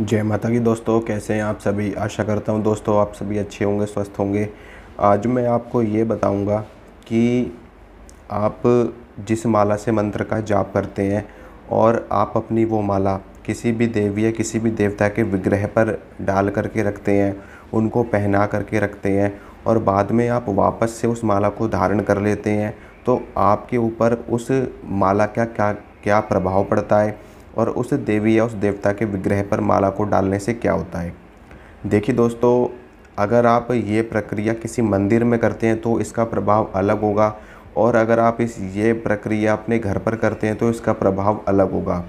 जय माता की दोस्तों कैसे हैं आप सभी आशा करता हूं दोस्तों आप सभी अच्छे होंगे स्वस्थ होंगे आज मैं आपको ये बताऊंगा कि आप जिस माला से मंत्र का जाप करते हैं और आप अपनी वो माला किसी भी देवी या किसी भी देवता के विग्रह पर डाल करके रखते हैं उनको पहना करके रखते हैं और बाद में आप वापस से उस माला को धारण कर लेते हैं तो आपके ऊपर उस माला का क्या क्या प्रभाव पड़ता है और उस देवी या उस देवता के विग्रह पर माला को डालने से क्या होता है देखिए दोस्तों अगर आप ये प्रक्रिया किसी मंदिर में करते हैं तो इसका प्रभाव अलग होगा और अगर आप इस ये प्रक्रिया अपने घर पर करते हैं तो इसका प्रभाव अलग होगा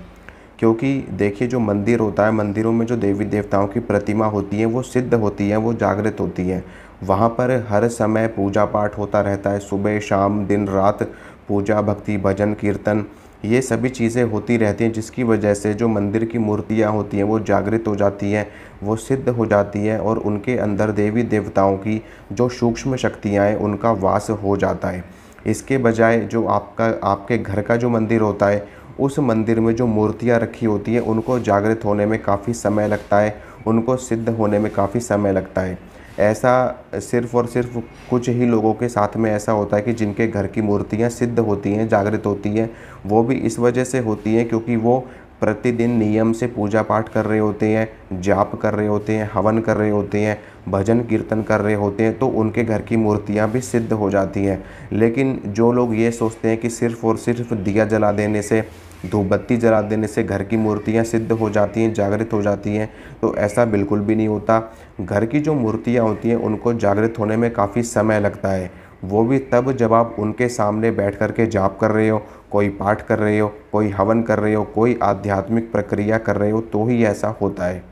क्योंकि देखिए जो मंदिर होता है मंदिरों में जो देवी देवताओं की प्रतिमा होती है वो सिद्ध होती है वो जागृत होती है वहाँ पर हर समय पूजा पाठ होता रहता है सुबह शाम दिन रात पूजा भक्ति भजन कीर्तन ये सभी चीज़ें होती रहती हैं जिसकी वजह से जो मंदिर की मूर्तियाँ होती हैं वो जागृत हो जाती हैं वो सिद्ध हो जाती हैं और उनके अंदर देवी देवताओं की जो सूक्ष्म शक्तियाँ हैं उनका वास हो जाता है इसके बजाय जो आपका आपके घर का जो मंदिर होता है उस मंदिर में जो मूर्तियाँ रखी होती हैं उनको जागृत होने में काफ़ी समय लगता है उनको सिद्ध होने में काफ़ी समय लगता है ऐसा सिर्फ और सिर्फ कुछ ही लोगों के साथ में ऐसा होता है कि जिनके घर की मूर्तियाँ सिद्ध होती हैं जागृत होती हैं वो भी इस वजह से होती हैं क्योंकि वो प्रतिदिन नियम से पूजा पाठ कर रहे होते हैं जाप कर रहे होते हैं हवन कर रहे होते हैं भजन कीर्तन कर रहे होते हैं तो उनके घर की मूर्तियाँ भी सिद्ध हो जाती हैं लेकिन जो लोग ये सोचते हैं कि सिर्फ़ और सिर्फ दिया जला देने से धूप बत्ती जला देने से घर की मूर्तियाँ सिद्ध हो जाती हैं जागृत हो जाती हैं तो ऐसा बिल्कुल भी नहीं होता घर की जो मूर्तियाँ होती हैं उनको जागृत होने में काफ़ी समय लगता है वो भी तब जब आप उनके सामने बैठ कर के जाप कर रहे हो कोई पाठ कर रहे हो कोई हवन कर रहे हो कोई आध्यात्मिक प्रक्रिया कर रहे हो तो ही ऐसा होता है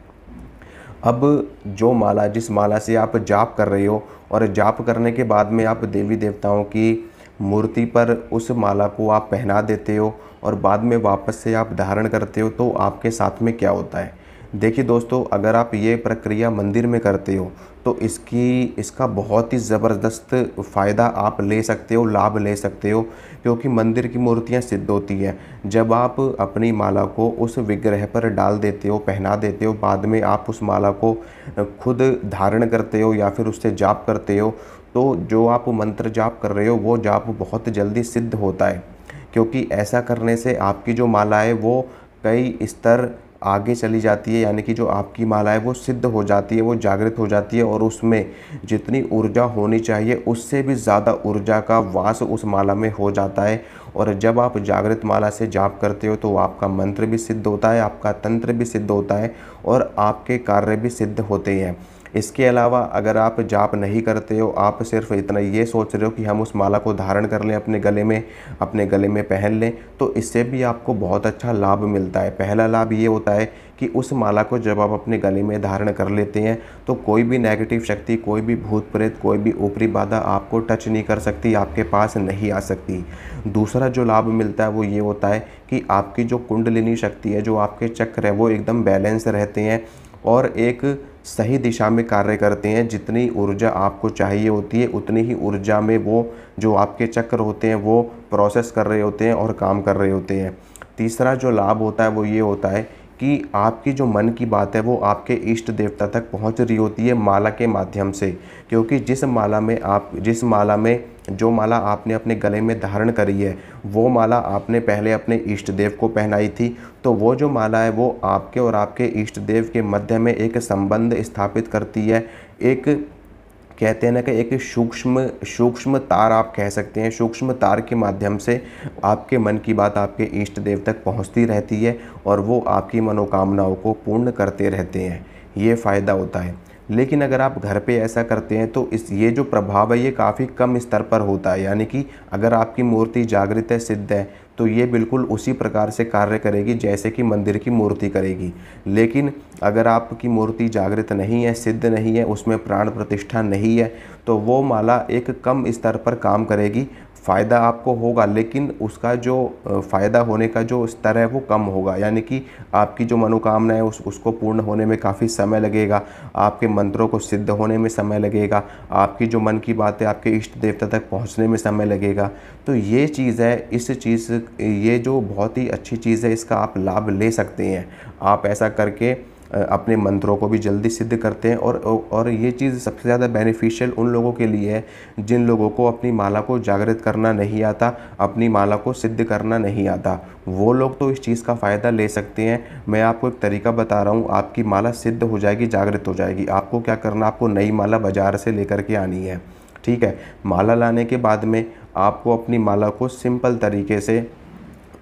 अब जो माला जिस माला से आप जाप कर रहे हो और जाप करने के बाद में आप देवी देवताओं की मूर्ति पर उस माला को आप पहना देते हो और बाद में वापस से आप धारण करते हो तो आपके साथ में क्या होता है देखिए दोस्तों अगर आप ये प्रक्रिया मंदिर में करते हो तो इसकी इसका बहुत ही ज़बरदस्त फ़ायदा आप ले सकते हो लाभ ले सकते हो क्योंकि मंदिर की मूर्तियाँ सिद्ध होती हैं जब आप अपनी माला को उस विग्रह पर डाल देते हो पहना देते हो बाद में आप उस माला को खुद धारण करते हो या फिर उससे जाप करते हो तो जो आप मंत्र जाप कर रहे हो वो जाप बहुत जल्दी सिद्ध होता है क्योंकि ऐसा करने से आपकी जो माला है वो कई स्तर आगे चली जाती है यानी कि जो आपकी माला है वो सिद्ध हो जाती है वो जागृत हो जाती है और उसमें जितनी ऊर्जा होनी चाहिए उससे भी ज़्यादा ऊर्जा का वास उस माला में हो जाता है और जब आप जागृत माला से जाप करते हो तो आपका मंत्र भी सिद्ध होता है आपका तंत्र भी सिद्ध होता है और आपके कार्य भी सिद्ध होते हैं इसके अलावा अगर आप जाप नहीं करते हो आप सिर्फ इतना ये सोच रहे हो कि हम उस माला को धारण कर लें अपने गले में अपने गले में पहन लें तो इससे भी आपको बहुत अच्छा लाभ मिलता है पहला लाभ ये होता है कि उस माला को जब आप अपने गले में धारण कर लेते हैं तो कोई भी नेगेटिव शक्ति कोई भी भूत प्रेत कोई भी ऊपरी बाधा आपको टच नहीं कर सकती आपके पास नहीं आ सकती दूसरा जो लाभ मिलता है वो ये होता है कि आपकी जो कुंडलिनी शक्ति है जो आपके चक्र है वो एकदम बैलेंस रहते हैं और एक सही दिशा में कार्य करते हैं जितनी ऊर्जा आपको चाहिए होती है उतनी ही ऊर्जा में वो जो आपके चक्र होते हैं वो प्रोसेस कर रहे होते हैं और काम कर रहे होते हैं तीसरा जो लाभ होता है वो ये होता है कि आपकी जो मन की बात है वो आपके इष्ट देवता तक पहुंच रही होती है माला के माध्यम से क्योंकि जिस माला में आप जिस माला में जो माला आपने अपने गले में धारण करी है वो माला आपने पहले अपने इष्ट देव को पहनाई थी तो वो जो माला है वो आपके और आपके इष्ट देव के मध्य में एक संबंध स्थापित करती है एक कहते हैं ना कि एक सूक्ष्म सूक्ष्म तार आप कह सकते हैं सूक्ष्म तार के माध्यम से आपके मन की बात आपके इष्ट देव तक पहुंचती रहती है और वो आपकी मनोकामनाओं को पूर्ण करते रहते हैं ये फ़ायदा होता है लेकिन अगर आप घर पे ऐसा करते हैं तो इस ये जो प्रभाव है ये काफ़ी कम स्तर पर होता है यानी कि अगर आपकी मूर्ति जागृत है सिद्ध है तो ये बिल्कुल उसी प्रकार से कार्य करेगी जैसे कि मंदिर की मूर्ति करेगी लेकिन अगर आपकी मूर्ति जागृत नहीं है सिद्ध नहीं है उसमें प्राण प्रतिष्ठा नहीं है तो वो माला एक कम स्तर पर काम करेगी फ़ायदा आपको होगा लेकिन उसका जो फ़ायदा होने का जो स्तर है वो कम होगा यानी कि आपकी जो मनोकामना है उस उसको पूर्ण होने में काफ़ी समय लगेगा आपके मंत्रों को सिद्ध होने में समय लगेगा आपकी जो मन की बात है आपके इष्ट देवता तक पहुँचने में समय लगेगा तो ये चीज़ है इस चीज़ ये जो बहुत ही अच्छी चीज़ है इसका आप लाभ ले सकते हैं आप ऐसा करके अपने मंत्रों को भी जल्दी सिद्ध करते हैं और और ये चीज़ सबसे ज़्यादा बेनिफिशियल उन लोगों के लिए है जिन लोगों को अपनी माला को जागृत करना नहीं आता अपनी माला को सिद्ध करना नहीं आता वो लोग तो इस चीज़ का फ़ायदा ले सकते हैं मैं आपको एक तरीका बता रहा हूँ आपकी माला सिद्ध हो जाएगी जागृत हो जाएगी आपको क्या करना आपको नई माला बाज़ार से लेकर के आनी है ठीक है माला लाने के बाद में आपको अपनी माला को सिंपल तरीके से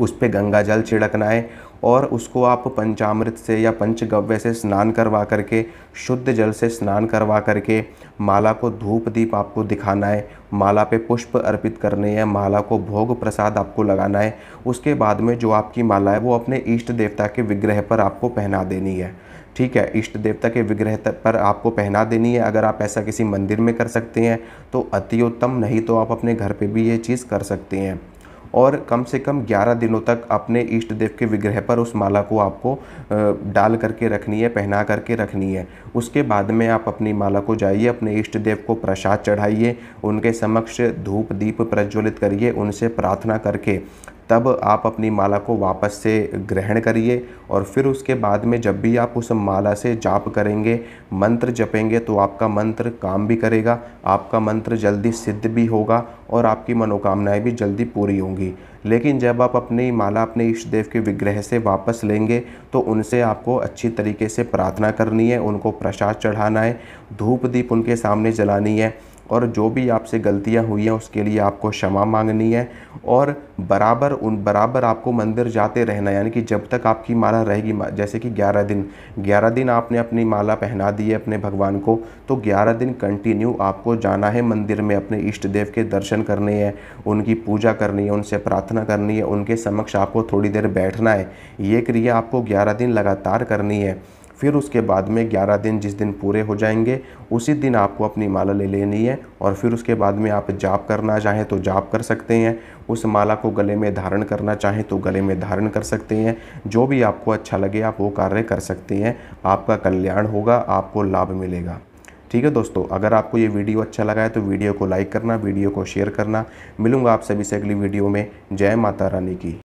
उस पर गंगा जल छिड़कना है और उसको आप पंचामृत से या पंचगव्य से स्नान करवा करके शुद्ध जल से स्नान करवा करके माला को धूप दीप आपको दिखाना है माला पे पुष्प अर्पित करने हैं माला को भोग प्रसाद आपको लगाना है उसके बाद में जो आपकी माला है वो अपने इष्ट देवता के विग्रह पर आपको पहना देनी है ठीक है इष्ट देवता के विग्रह पर आपको पहना देनी है अगर आप ऐसा किसी मंदिर में कर सकते हैं तो अति उत्तम नहीं तो आप अपने घर पे भी ये चीज़ कर सकते हैं और कम से कम 11 दिनों तक अपने इष्ट देव के विग्रह पर उस माला को आपको डाल करके रखनी है पहना करके रखनी है उसके बाद में आप अपनी माला को जाइए अपने इष्ट देव को प्रसाद चढ़ाइए उनके समक्ष धूप दीप प्रज्वलित करिए उनसे प्रार्थना करके तब आप अपनी माला को वापस से ग्रहण करिए और फिर उसके बाद में जब भी आप उस माला से जाप करेंगे मंत्र जपेंगे तो आपका मंत्र काम भी करेगा आपका मंत्र जल्दी सिद्ध भी होगा और आपकी मनोकामनाएं भी जल्दी पूरी होंगी लेकिन जब आप अपनी माला अपने इष्ट देव के विग्रह से वापस लेंगे तो उनसे आपको अच्छी तरीके से प्रार्थना करनी है उनको प्रसाद चढ़ाना है धूप दीप उनके सामने जलानी है और जो भी आपसे गलतियां हुई हैं उसके लिए आपको क्षमा मांगनी है और बराबर उन बराबर आपको मंदिर जाते रहना यानी कि जब तक आपकी माला रहेगी जैसे कि ग्यारह दिन ग्यारह दिन आपने अपनी माला पहना दी है अपने भगवान को तो ग्यारह दिन कंटिन्यू आपको जाना है मंदिर में अपने इष्ट देव के दर्शन करने हैं उनकी पूजा करनी है उनसे प्रार्थना करनी है उनके समक्ष आपको थोड़ी देर बैठना है ये क्रिया आपको ग्यारह दिन लगातार करनी है फिर उसके बाद में 11 दिन जिस दिन पूरे हो जाएंगे उसी दिन आपको अपनी माला ले लेनी है और फिर उसके बाद में आप जाप करना चाहें तो जाप कर सकते हैं उस माला को गले में धारण करना चाहें तो गले में धारण कर सकते हैं जो भी आपको अच्छा लगे आप वो कार्य कर सकते हैं आपका कल्याण होगा आपको लाभ मिलेगा ठीक है दोस्तों अगर आपको ये वीडियो अच्छा लगा है तो वीडियो को लाइक करना वीडियो को शेयर करना मिलूंगा आप सभी से अगली वीडियो में जय माता रानी की